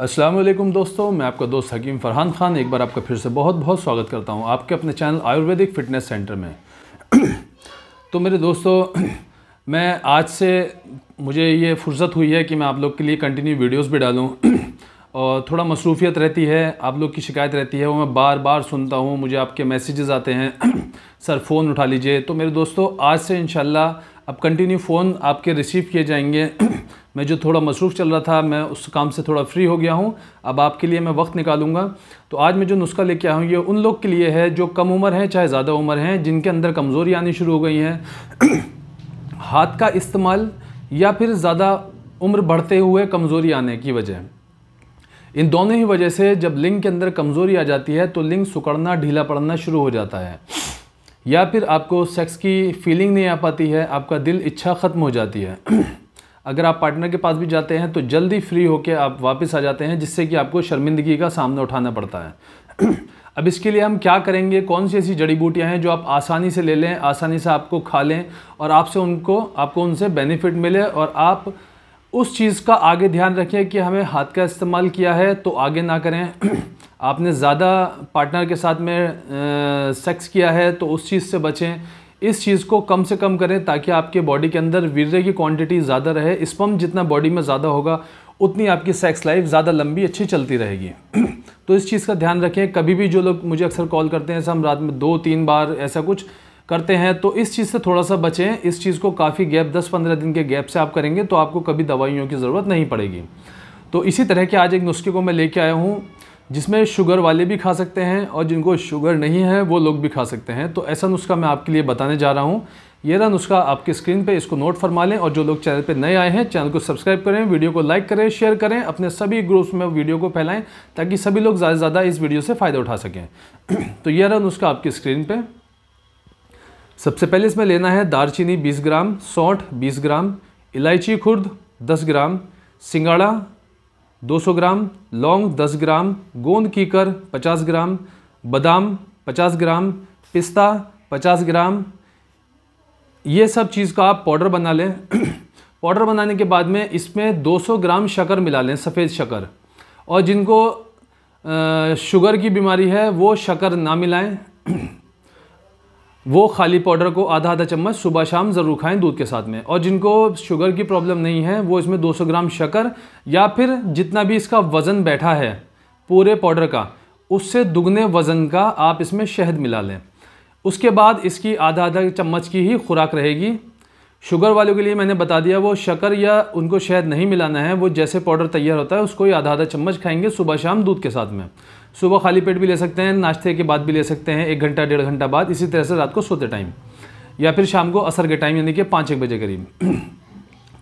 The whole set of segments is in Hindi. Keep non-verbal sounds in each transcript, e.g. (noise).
अस्सलाम वालेकुम दोस्तों मैं आपका दोस्त हकीम फरहान खान एक बार आपका फिर से बहुत बहुत स्वागत करता हूँ आपके अपने चैनल आयुर्वेदिक फिटनेस सेंटर में तो मेरे दोस्तों मैं आज से मुझे ये फुर्सत हुई है कि मैं आप लोग के लिए कंटिन्यू वीडियोस भी डालूं और थोड़ा मसरूफियत रहती है आप लोग की शिकायत रहती है वो मैं बार बार सुनता हूँ मुझे आपके मैसेजेस आते हैं सर फ़ोन उठा लीजिए तो मेरे दोस्तों आज से इनशाला अब कंटिन्यू फ़ोन आपके रिसीव किए जाएंगे (clears throat) मैं जो थोड़ा मसरूफ़ चल रहा था मैं उस काम से थोड़ा फ्री हो गया हूँ अब आपके लिए मैं वक्त निकालूंगा तो आज मैं जो नुस्खा लेके आया हूँ ये उन लोग के लिए है जो कम उम्र हैं चाहे ज़्यादा उम्र हैं जिनके अंदर कमज़ोरी आनी शुरू हो गई है (clears throat) हाथ का इस्तेमाल या फिर ज़्यादा उम्र बढ़ते हुए कमज़ोरी आने की वजह इन दोनों ही वजह से जब लिंग के अंदर कमज़ोरी आ जाती है तो लिंग सुकड़ना ढीला पड़ना शुरू हो जाता है या फिर आपको सेक्स की फीलिंग नहीं आ पाती है आपका दिल इच्छा ख़त्म हो जाती है (clears throat) अगर आप पार्टनर के पास भी जाते हैं तो जल्दी फ्री होकर आप वापस आ जाते हैं जिससे कि आपको शर्मिंदगी का सामना उठाना पड़ता है (clears throat) अब इसके लिए हम क्या करेंगे कौन सी ऐसी जड़ी बूटियाँ हैं जो आप आसानी से ले लें आसानी से आपको खा लें और आपसे उनको आपको उनसे बेनिफिट मिले और आप उस चीज़ का आगे ध्यान रखें कि हमें हाथ का इस्तेमाल किया है तो आगे ना करें (clears throat) आपने ज़्यादा पार्टनर के साथ में सेक्स किया है तो उस चीज़ से बचें इस चीज़ को कम से कम करें ताकि आपके बॉडी के अंदर वीर्य की क्वांटिटी ज़्यादा रहे स्पम जितना बॉडी में ज़्यादा होगा उतनी आपकी सेक्स लाइफ ज़्यादा लंबी अच्छी चलती रहेगी (clears throat) तो इस चीज़ का ध्यान रखें कभी भी जो लोग मुझे अक्सर कॉल करते हैं हम रात में दो तीन बार ऐसा कुछ करते हैं तो इस चीज़ से थोड़ा सा बचें इस चीज़ को काफ़ी गैप 10-15 दिन के गैप से आप करेंगे तो आपको कभी दवाइयों की ज़रूरत नहीं पड़ेगी तो इसी तरह के आज एक नुस्खे को मैं लेके आया हूँ जिसमें शुगर वाले भी खा सकते हैं और जिनको शुगर नहीं है वो लोग भी खा सकते हैं तो ऐसा नुस्खा मैं आपके लिए बताने जा रहा हूँ ये रहा नुस्खा आपकी स्क्रीन पे इसको नोट फरमा लें और जो लोग चैनल पे नए आए हैं चैनल को सब्सक्राइब करें वीडियो को लाइक करें शेयर करें अपने सभी ग्रुप्स में वीडियो को फैलाएं ताकि सभी लोग ज़्यादा से ज़्यादा इस वीडियो से फ़ायदा उठा सकें (clears throat) तो यह रहा नुस्खा आपकी स्क्रीन पर सबसे पहले इसमें लेना है दारचीनी बीस ग्राम सौठ बीस ग्राम इलायची खुर्द दस ग्राम सिंगाड़ा 200 ग्राम लौंग 10 ग्राम गोंद कीकर 50 ग्राम बादाम 50 ग्राम पिस्ता 50 ग्राम ये सब चीज़ का आप पाउडर बना लें (clears throat) पाउडर बनाने के बाद में इसमें 200 ग्राम शक्कर मिला लें सफ़ेद शकर और जिनको शुगर की बीमारी है वो शक्कर ना मिलाएं (clears throat) वो खाली पाउडर को आधा आधा चम्मच सुबह शाम ज़रूर खाएं दूध के साथ में और जिनको शुगर की प्रॉब्लम नहीं है वो इसमें 200 ग्राम शक्कर या फिर जितना भी इसका वज़न बैठा है पूरे पाउडर का उससे दुगने वज़न का आप इसमें शहद मिला लें उसके बाद इसकी आधा आधा चम्मच की ही खुराक रहेगी शुगर वालों के लिए मैंने बता दिया वो शक्कर या उनको शहद नहीं मिलाना है वो जैसे पाउडर तैयार होता है उसको ही आधा आधा चम्मच खाएंगे सुबह शाम दूध के साथ में सुबह खाली पेट भी ले सकते हैं नाश्ते के बाद भी ले सकते हैं एक घंटा डेढ़ घंटा बाद इसी तरह से रात को सोते टाइम या फिर शाम को असर के टाइम यानी कि पाँच एक बजे करीब (clears throat)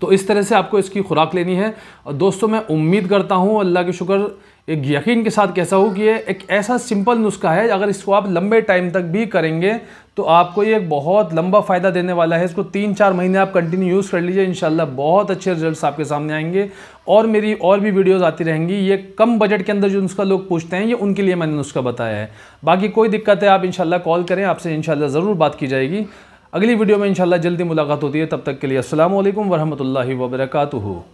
तो इस तरह से आपको इसकी खुराक लेनी है और दोस्तों मैं उम्मीद करता हूँ अल्लाह के शुक्र एक यकीन के साथ कैसा हो कि ये एक ऐसा सिंपल नुस्खा है अगर इसको आप लंबे टाइम तक भी करेंगे तो आपको ये एक बहुत लंबा फ़ायदा देने वाला है इसको तीन चार महीने आप कंटिन्यू यूज़ कर लीजिए इन बहुत अच्छे रिजल्ट्स आपके सामने आएंगे और मेरी और भी वीडियोस आती रहेंगी ये कम बजट के अंदर जो नुस्खा लोग पूछते हैं ये उनके लिए मैंने नुस्खा बताया है बाकी कोई दिक्कत है आप इंशाल्लाह कॉल करें आपसे इंशाल्लाह ज़रूर बात की जाएगी अगली वीडियो में इनशाला जल्दी मुलाकात होती है तब तक के लिए असल वरहमल वबरकू